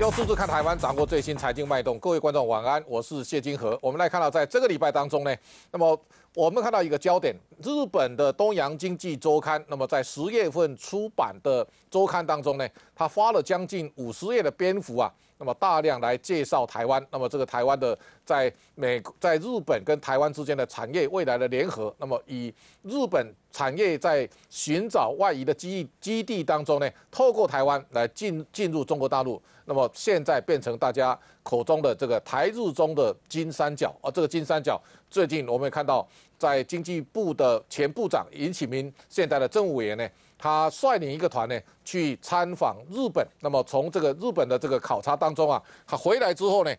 用数字看台湾，掌握最新财经脉动。各位观众，晚安，我是谢金河。我们来看到，在这个礼拜当中呢，那么我们看到一个焦点，日本的《东洋经济周刊》那么在十月份出版的周刊当中呢，它花了将近五十页的篇幅啊。那么大量来介绍台湾，那么这个台湾的在美、在日本跟台湾之间的产业未来的联合，那么以日本产业在寻找外移的基基地当中呢，透过台湾来进进入中国大陆，那么现在变成大家口中的这个台日中的金三角啊，这个金三角最近我们也看到，在经济部的前部长尹启明现在的政务委员呢。他率领一个团呢，去参访日本。那么从这个日本的这个考察当中啊，他回来之后呢，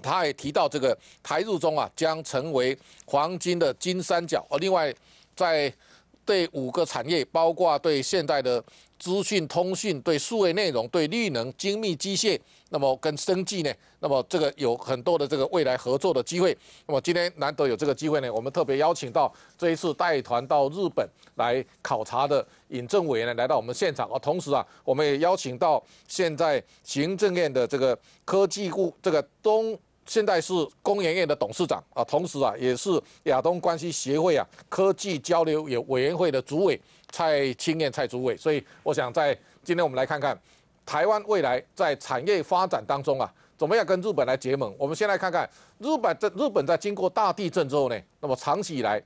他也提到这个台日中啊将成为黄金的金三角。而另外在对五个产业，包括对现代的。资讯通讯对数位内容对绿能精密机械，那么跟生技呢？那么这个有很多的这个未来合作的机会。那么今天难得有这个机会呢，我们特别邀请到这一次带团到日本来考察的尹政委呢，来到我们现场啊。同时啊，我们也邀请到现在行政院的这个科技部这个东。现在是工研院的董事长啊，同时啊也是亚东关系协会啊科技交流委委员会的主委蔡清燕蔡主委，所以我想在今天我们来看看台湾未来在产业发展当中啊怎么样跟日本来结盟。我们先来看看日本在日本在经过大地震之后呢，那么长期以来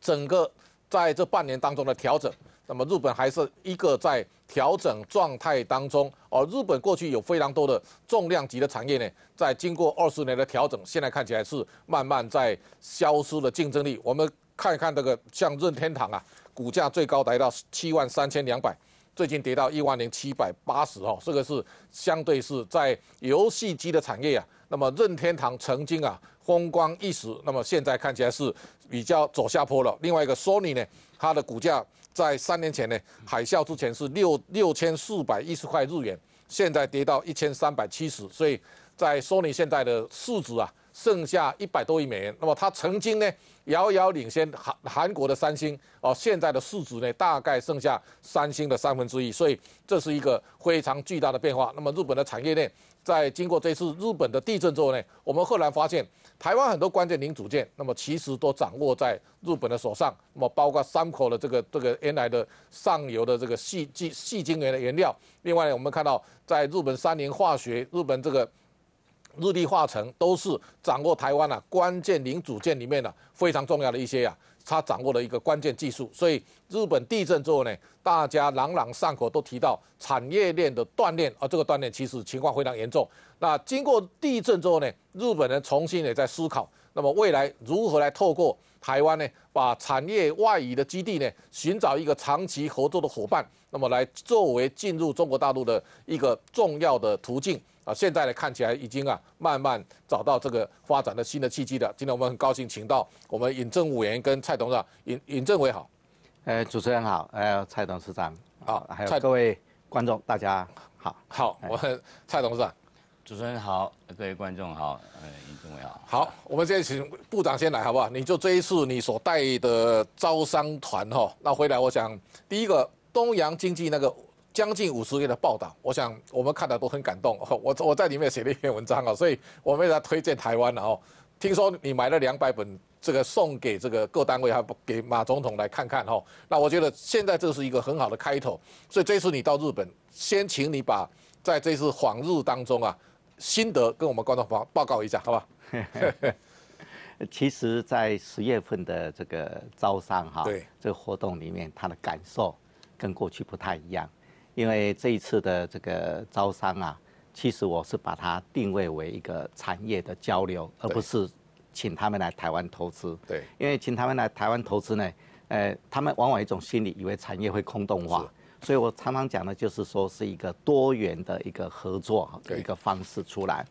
整个在这半年当中的调整。那么日本还是一个在调整状态当中，哦，日本过去有非常多的重量级的产业呢，在经过二十年的调整，现在看起来是慢慢在消失的竞争力。我们看一看这个，像任天堂啊，股价最高达到七万三千两百，最近跌到一万零七百八十哦，这个是相对是在游戏机的产业啊。那么任天堂曾经啊风光一时，那么现在看起来是比较走下坡了。另外一个 Sony 呢，它的股价。在三年前呢，海啸之前是六六千四百一十块日元，现在跌到一千三百七十，所以，在索尼现在的市值啊，剩下一百多亿美元。那么它曾经呢，遥遥领先韩韩国的三星哦，现在的市值呢，大概剩下三星的三分之一，所以这是一个非常巨大的变化。那么日本的产业链在经过这次日本的地震之后呢，我们赫然发现。台湾很多关键零组件，那么其实都掌握在日本的手上。那么包括三口的这个这个 NI 的上游的这个细细细晶元的原料。另外呢，我们看到在日本三菱化学、日本这个日立化成，都是掌握台湾啊关键零组件里面的非常重要的一些呀。他掌握了一个关键技术，所以日本地震之后呢，大家朗朗上口都提到产业链的锻炼，而这个锻炼其实情况非常严重。那经过地震之后呢，日本人重新也在思考，那么未来如何来透过台湾呢，把产业外移的基地呢，寻找一个长期合作的伙伴。那么来作为进入中国大陆的一个重要的途径啊，现在呢看起来已经啊慢慢找到这个发展的新的契机的。今天我们很高兴请到我们尹政委员跟蔡董事长，尹尹政委好，呃主持人好，呃蔡董事长好，还有各位观众大家好，好，我们蔡董事长，主持人好，各位观众好，呃尹政委好，好，我们现在请部长先来好不好？你就这一次你所带的招商团哈，那回来我想第一个。东洋经济那个将近五十页的报道，我想我们看的都很感动。我我在里面写了一篇文章啊，所以我为他推荐台湾的哦，听说你买了两百本，这个送给这个各单位，还给马总统来看看哈。那我觉得现在这是一个很好的开头，所以这次你到日本，先请你把在这次访日当中啊，心得跟我们观众友报告一下，好吧？好？其实在十月份的这个招商哈，对这个活动里面他的感受。跟过去不太一样，因为这一次的这个招商啊，其实我是把它定位为一个产业的交流，而不是请他们来台湾投资。对。因为请他们来台湾投资呢，呃，他们往往一种心理，以为产业会空洞化，所以我常常讲的就是说是一个多元的一个合作的一个方式出来。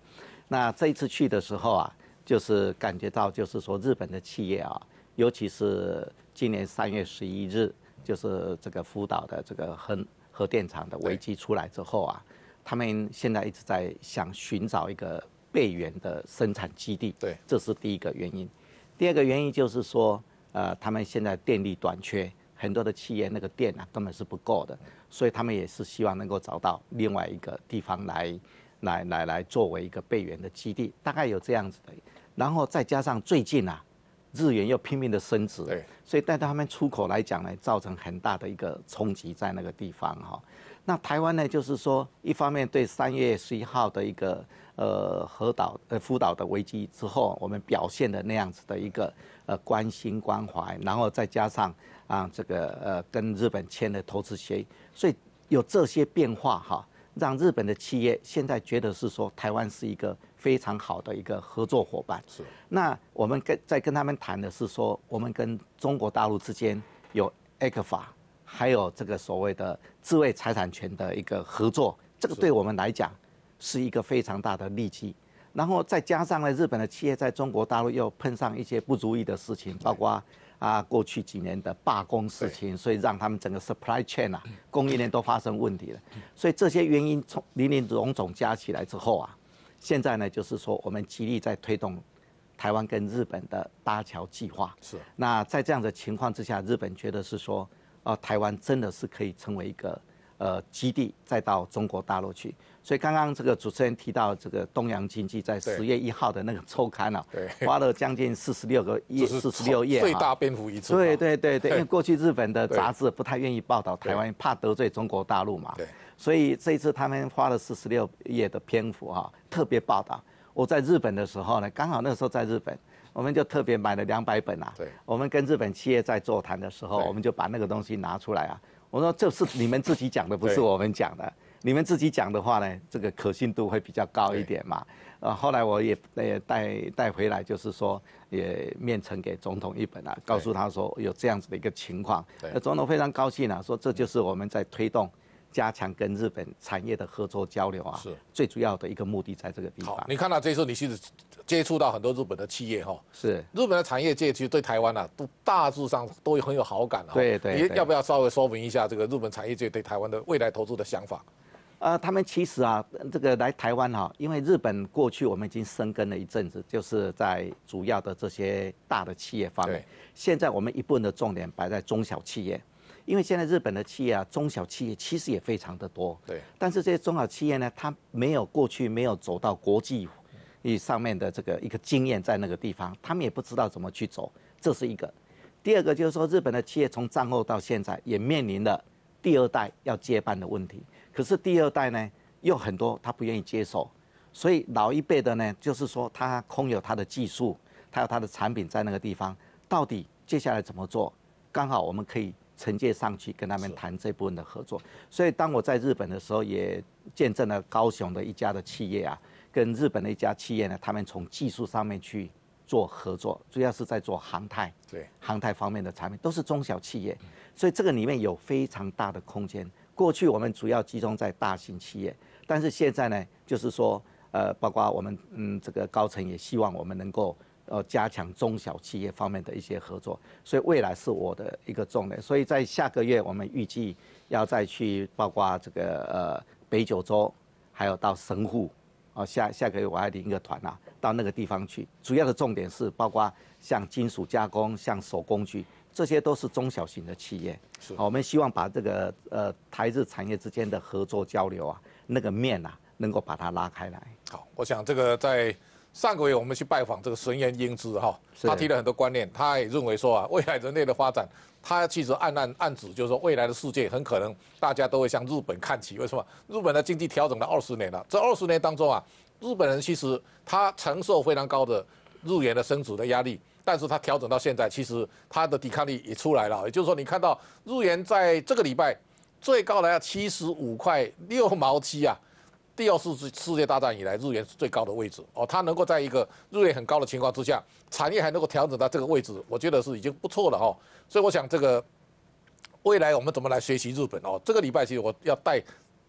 那这一次去的时候啊，就是感觉到就是说日本的企业啊，尤其是今年三月十一日。就是这个福岛的这个核核电厂的危机出来之后啊，他们现在一直在想寻找一个备源的生产基地。对，这是第一个原因。第二个原因就是说，呃，他们现在电力短缺，很多的企业那个电啊根本是不够的，所以他们也是希望能够找到另外一个地方来，来来来作为一个备源的基地，大概有这样子的。然后再加上最近啊。日元又拼命的升值，所以对他们出口来讲呢，造成很大的一个冲击在那个地方哈。那台湾呢，就是说，一方面对三月十一号的一个呃核岛呃福岛的危机之后，我们表现的那样子的一个呃关心关怀，然后再加上啊这个呃跟日本签的投资协议，所以有这些变化哈，让日本的企业现在觉得是说台湾是一个。非常好的一个合作伙伴。是。那我们跟在跟他们谈的是说，我们跟中国大陆之间有 A 克法，还有这个所谓的智慧财产权的一个合作，这个对我们来讲是一个非常大的利器。然后再加上呢，日本的企业在中国大陆又碰上一些不如意的事情，包括啊过去几年的罢工事情，所以让他们整个 supply chain 啊供应链都发生问题了。所以这些原因从零零总总加起来之后啊。现在呢，就是说我们极力在推动台湾跟日本的搭桥计划。是。那在这样的情况之下，日本觉得是说，呃，台湾真的是可以成为一个呃基地，再到中国大陆去。所以刚刚这个主持人提到这个《东洋经济》在十月一号的那个周刊啊，花了将近四十六个 页，四十六页，最大篇幅一次。对对对对，因为过去日本的 杂志不太愿意报道台湾，怕得罪中国大陆嘛。对。所以这一次他们花了四十六页的篇幅哈，特别报道。我在日本的时候呢，刚好那时候在日本，我们就特别买了两百本啊。对。我们跟日本企业在座谈的时候，我们就把那个东西拿出来啊。我说这是你们自己讲的，不是我们讲的。你们自己讲的话呢，这个可信度会比较高一点嘛。呃，后来我也也带带回来，就是说也面呈给总统一本啊，告诉他说有这样子的一个情况。对。那总统非常高兴啊，说这就是我们在推动。加强跟日本产业的合作交流啊，是最主要的一个目的，在这个地方。你看到这次你其实接触到很多日本的企业哈，是日本的产业界其实对台湾啊，都大致上都很有好感了。对对。你要不要稍微说明一下这个日本产业界对台湾的未来投资的想法？呃，他们其实啊，这个来台湾哈，因为日本过去我们已经生根了一阵子，就是在主要的这些大的企业方面。现在我们一部分的重点摆在中小企业。因为现在日本的企业啊，中小企业其实也非常的多。对，但是这些中小企业呢，它没有过去没有走到国际，上面的这个一个经验在那个地方，他们也不知道怎么去走，这是一个。第二个就是说，日本的企业从战后到现在也面临了第二代要接班的问题。可是第二代呢，又很多他不愿意接手，所以老一辈的呢，就是说他空有他的技术，他有他的产品在那个地方，到底接下来怎么做？刚好我们可以。承接上去跟他们谈这部分的合作，所以当我在日本的时候，也见证了高雄的一家的企业啊，跟日本的一家企业呢，他们从技术上面去做合作，主要是在做航太，对航太方面的产品都是中小企业，所以这个里面有非常大的空间。过去我们主要集中在大型企业，但是现在呢，就是说，呃，包括我们嗯这个高层也希望我们能够。呃，加强中小企业方面的一些合作，所以未来是我的一个重点。所以在下个月，我们预计要再去包括这个呃北九州，还有到神户，哦下下个月我还领一个团啊，到那个地方去。主要的重点是包括像金属加工、像手工具，这些都是中小型的企业。是，我们希望把这个呃台日产业之间的合作交流啊，那个面啊。能够把它拉开来。好，我想这个在。上个月我们去拜访这个神野英姿哈，他提了很多观念，他也认为说啊，未来人类的发展，他其实暗暗暗指就是说，未来的世界很可能大家都会向日本看齐。为什么？日本的经济调整了二十年了，这二十年当中啊，日本人其实他承受非常高的日元的升值的压力，但是他调整到现在，其实他的抵抗力也出来了。也就是说，你看到日元在这个礼拜最高的七十五块六毛七啊。第二次世世界大战以来，日元是最高的位置哦。它能够在一个日元很高的情况之下，产业还能够调整到这个位置，我觉得是已经不错了哈。所以我想，这个未来我们怎么来学习日本哦？这个礼拜其实我要带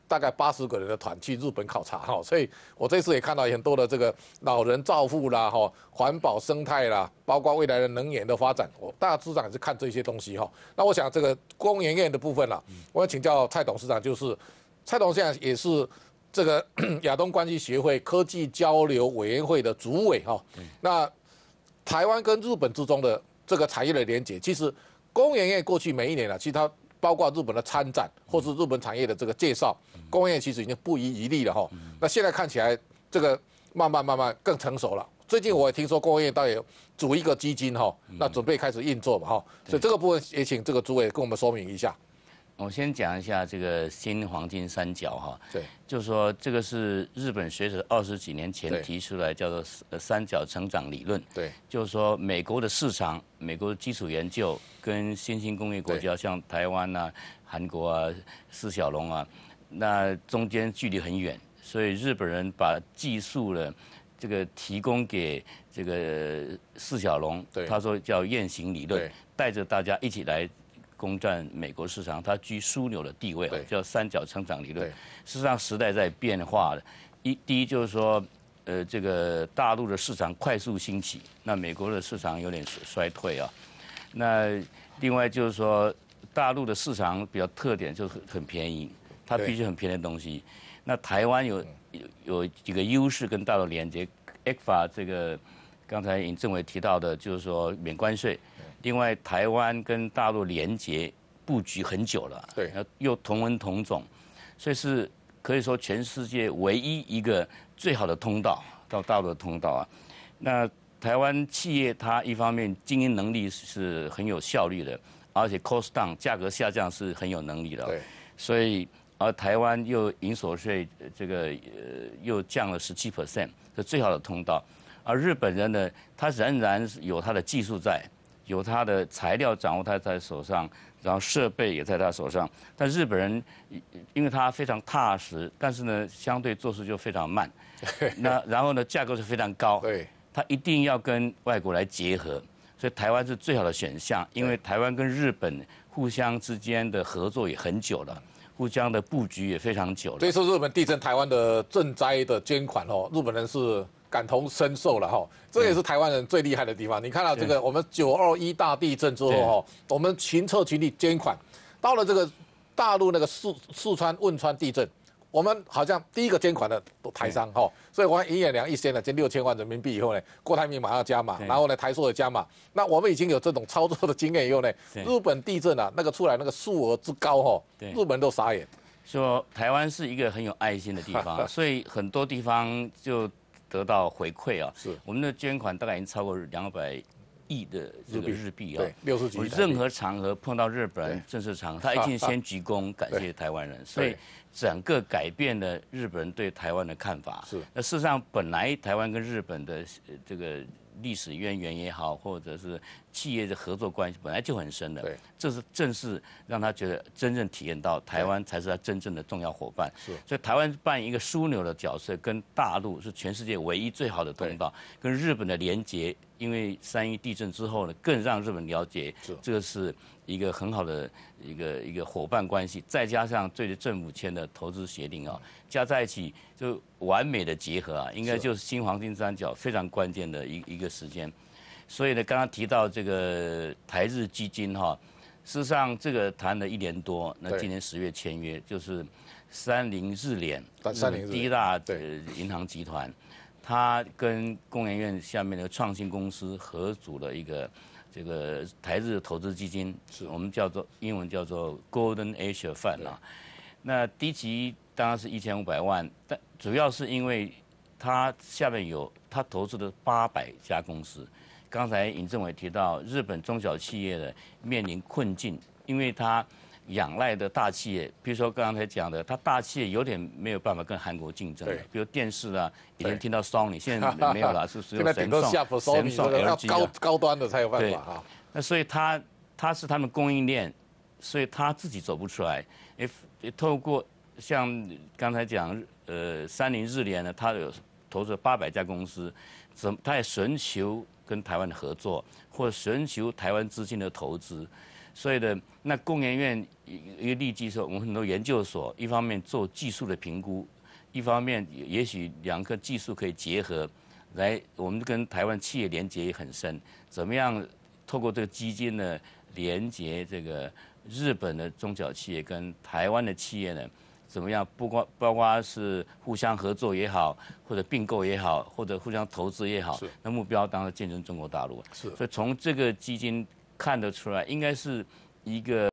大概八十个人的团去日本考察哈。所以，我这次也看到很多的这个老人照护啦，哈，环保生态啦，包括未来的能源的发展，我大致上也是看这些东西哈。那我想，这个工园院的部分呢，我要请教蔡董事长，就是蔡董事长也是。这个 亚东关系协会科技交流委员会的主委哈，那台湾跟日本之中的这个产业的连接，其实工业界过去每一年啊，其实它包括日本的参展或是日本产业的这个介绍，工业界其实已经不遗余力了哈。那现在看起来这个慢慢慢慢更成熟了。最近我也听说工业界倒也组一个基金哈，那准备开始运作嘛哈。所以这个部分也请这个主委跟我们说明一下。我先讲一下这个新黄金三角哈，对，就说这个是日本学者二十几年前提出来叫做三角成长理论，对，就是说美国的市场、美国的基础研究跟新兴工业国家像台湾啊、韩国啊、四小龙啊，那中间距离很远，所以日本人把技术呢。这个提供给这个四小龙，他说叫雁行理论，带着大家一起来。攻占美国市场，它居枢纽的地位叫三角成长理论。事实上，时代在变化的。一第一就是说，呃，这个大陆的市场快速兴起，那美国的市场有点衰退啊。那另外就是说，大陆的市场比较特点就是很便宜，它必须很便宜的东西。那台湾有有有几个优势跟大陆连接 e f a 这个刚才尹政委提到的，就是说免关税。另外，台湾跟大陆连接布局很久了，对，又同文同种，所以是可以说全世界唯一一个最好的通道到大陆的通道啊。那台湾企业它一方面经营能力是很有效率的，而且 cost down 价格下降是很有能力的，对。所以而台湾又营所税这个呃又降了十七 percent，是最好的通道。而日本人呢，他仍然有他的技术在。有他的材料掌握他在手上，然后设备也在他手上。但日本人，因为他非常踏实，但是呢，相对做事就非常慢。那然后呢，价格是非常高。对，他一定要跟外国来结合，所以台湾是最好的选项，因为台湾跟日本互相之间的合作也很久了，互相的布局也非常久了。所以说，日本地震，台湾的赈灾的捐款哦，日本人是。感同身受了哈，这也是台湾人最厉害的地方。你看到这个，我们九二一大地震之后哈，我们群策群力捐款，到了这个大陆那个四四川汶川地震，我们好像第一个捐款的都台商哈，所以王永一先呢捐六千万人民币以后呢，郭台铭马上加码，然后呢台塑也加码。那我们已经有这种操作的经验以后呢，日本地震啊那个出来那个数额之高哈，日本都傻眼，说台湾是一个很有爱心的地方，所以很多地方就。得到回馈啊！是我们的捐款大概已经超过两百亿的这个日币啊，六十几任何场合碰到日本人正式场合，他一定先鞠躬感谢台湾人，所以整个改变了日本人对台湾的看法。是，那事实上本来台湾跟日本的这个。历史渊源也好，或者是企业的合作关系本来就很深的，对，这是正是让他觉得真正体验到台湾才是他真正的重要伙伴。是，所以台湾扮演一个枢纽的角色，跟大陆是全世界唯一最好的通道，跟日本的连接因为三一地震之后呢，更让日本了解，这个是一个很好的一个一个伙伴关系。再加上对着政府签的投资协定啊，加在一起就完美的结合啊，应该就是新黄金三角非常关键的一一个时间。所以呢，刚刚提到这个台日基金哈，事实上这个谈了一年多，那今年十月签约就是三菱日联，三菱第一大银行集团。他跟工研院下面的创新公司合组了一个这个台日投资基金，是我们叫做英文叫做 Golden Asia Fund 啊。那低级当然是一千五百万，但主要是因为他下面有他投资的八百家公司。刚才尹政委提到，日本中小企业呢面临困境，因为他。仰赖的大企业，比如说刚才讲的，它大企业有点没有办法跟韩国竞争。比如电视啊，以前听到 Sony，现在没有了，是不有全。现在下 Sony 要高高端的才有办法哈。那所以它它是他们供应链，所以它自己走不出来。诶，透过像刚才讲，呃，三菱日联呢，它有投资八百家公司，怎？它也寻求跟台湾的合作，或寻求台湾资金的投资。所以呢，那工研院一个例基说，我们很多研究所，一方面做技术的评估，一方面也许两个技术可以结合，来我们跟台湾企业连接也很深。怎么样透过这个基金呢，连接这个日本的中小企业跟台湾的企业呢？怎么样？不光包括是互相合作也好，或者并购也好，或者互相投资也好，那目标当然建成中国大陆。是。所以从这个基金。看得出来，应该是一个。